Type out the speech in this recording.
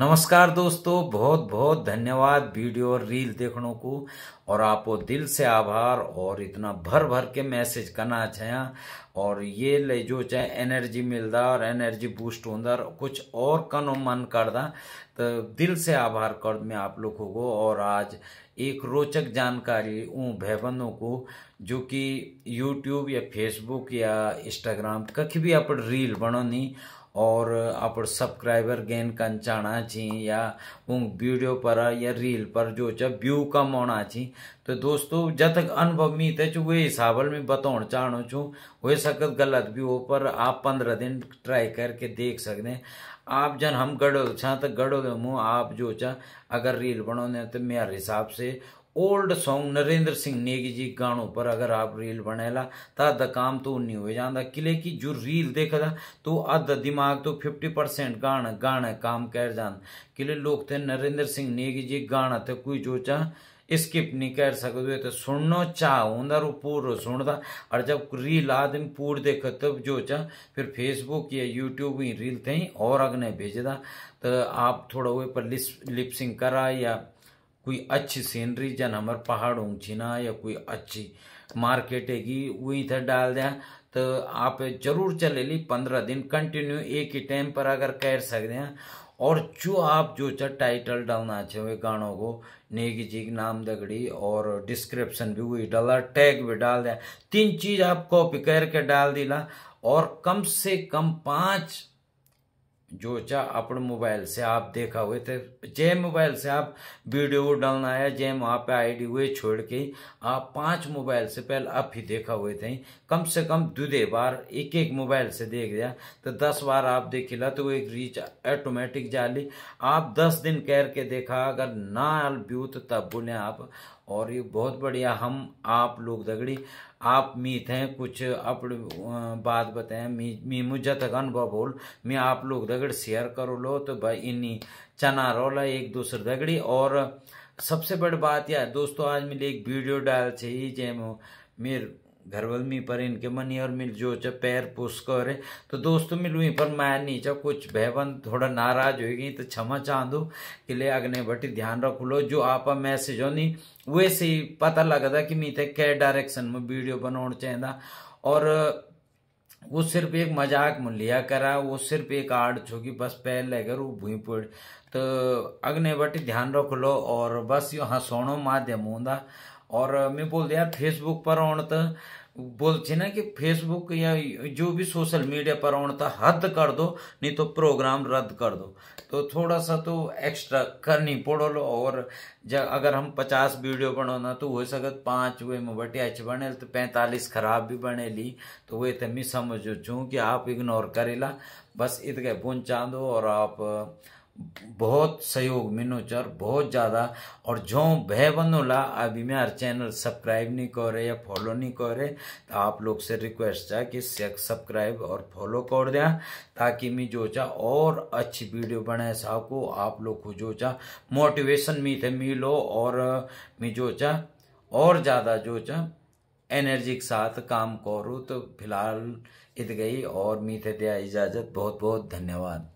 नमस्कार दोस्तों बहुत बहुत धन्यवाद वीडियो और रील देखने को और आपको दिल से आभार और इतना भर भर के मैसेज करना चाहे और ये ले जो चाहे एनर्जी मिलता और एनर्जी बूस्ट होंदा कुछ और कनो मन दा तो दिल से आभार कर मैं आप लोगों को और आज एक रोचक जानकारी उन भैबंदों को जो कि यूट्यूब या फेसबुक या इंस्टाग्राम कभी भी आप रील बनो नहीं और आप सब्सक्राइबर गेन चाहना ची या उन वीडियो पर या रील पर जो चाहे व्यू कम होना ची तो दोस्तों जब तक अनुभव मीत है वे हिसाब में बताना चाहूँ छू हो सकत गलत भी हो पर आप पंद्रह दिन ट्राई करके देख सकते हैं आप जन हम गढ़ो छा तो गढ़ो मुँह आप जो छा अगर रील बनाने तो मेरे हिसाब से ओल्ड सॉन्ग नरेंद्र सिंह नेगी जी गाणों पर अगर आप रील बनेला तो आधा काम तो नहीं हो जाता किले की जो रील देखता तो आधा दिमाग तो फिफ्टी परसेंट गाने गाने काम कर जान किले लोग थे नरेंद्र सिंह नेगी जी गाना थे कोई जो चाह स्किप नहीं कर सकते तो सुनना चाह होंदा और पूरा सुनदा और जब रील आदमी पूर देख तब जो चाह फिर फेसबुक या यूट्यूब ही रील थे और अगने भेजदा तो आप थोड़ा वे पर लिप सिंग करा या कोई अच्छी सीनरी जन हमार पहाड़ ऊँची ना या कोई अच्छी मार्केट है कि वही इधर डाल दें तो आप जरूर चले ली पंद्रह दिन कंटिन्यू एक ही टाइम पर अगर कर सकते हैं और जो आप जो चाह टाइटल डालना चाहे गानों को नेगी जी के नाम दगड़ी और डिस्क्रिप्शन भी वही डाला टैग भी डाल दें तीन चीज़ आप कॉपी करके डाल दिला और कम से कम पाँच जो चा अपने मोबाइल से आप देखा हुए थे जय मोबाइल से आप वीडियो डालना है जय वहाँ पे आईडी हुए छोड़ के आप पांच मोबाइल से पहले आप ही देखा हुए थे कम से कम दुधे बार एक एक मोबाइल से देख दिया तो दस बार आप देख ला तो एक रीच ऑटोमेटिक जाली आप दस दिन कह के देखा अगर ना व्यू तो तब बोले आप और ये बहुत बढ़िया हम आप लोग दगड़ी आप मीत हैं कुछ आप बात बताएं मी मी मुझे तक अनुभव बोल मैं आप लोग दगड़ शेयर करो लो तो भाई इन्हीं चना रोला एक दूसरे दगड़ी और सबसे बड़ी बात यह दोस्तों आज मिले एक वीडियो डाल चाहिए जैम मेरे घर घरवलमी पर इनके मनी और मिल जो च पैर पुष्कर तो दोस्तों मिलुई पर मैं नीचे कुछ भयवन थोड़ा नाराज होगी तो क्षमा चाहूँ के लिए अगने बटी ध्यान रख लो जो आप मैसेज होनी से ही पता लगता कि मीते कै डायरेक्शन में वीडियो बना चाहता और वो सिर्फ एक मजाक में लिया करा वो सिर्फ एक आर्ट छो कि बस पैर लेकर वो भूई पड़ तो अग्नि बटी ध्यान रख लो और बस यो हंसोणो माध्यम होंदा और मैं बोल दिया फेसबुक पर आण तो बोल ना कि फेसबुक या जो भी सोशल मीडिया पर आण तो हद कर दो नहीं तो प्रोग्राम रद्द कर दो तो थोड़ा सा तो एक्स्ट्रा करनी पड़ोल और जब अगर हम पचास वीडियो बनाना तो हो सकत पाँच वे में बटियाच बने तो पैंतालीस खराब भी बने ली तो वे तो मैं समझो चूँ कि आप इग्नोर करेला बस इतके बुन दो और आप बहुत सहयोग मिनोचर बहुत ज़्यादा और जो भय बनोला अभी मैं हर चैनल सब्सक्राइब नहीं कर रहे या फॉलो नहीं कर रहे तो आप लोग से रिक्वेस्ट है कि सब्सक्राइब और फॉलो कर दिया ताकि मैं जो चा और अच्छी वीडियो बनाए साको आप लोग को जो चा मोटिवेशन मी थे मिलो और मैं जो चा और ज़्यादा जो चा एनर्जी के साथ काम करूँ तो फिलहाल इत गई और मी थे दिया इजाज़त बहुत बहुत धन्यवाद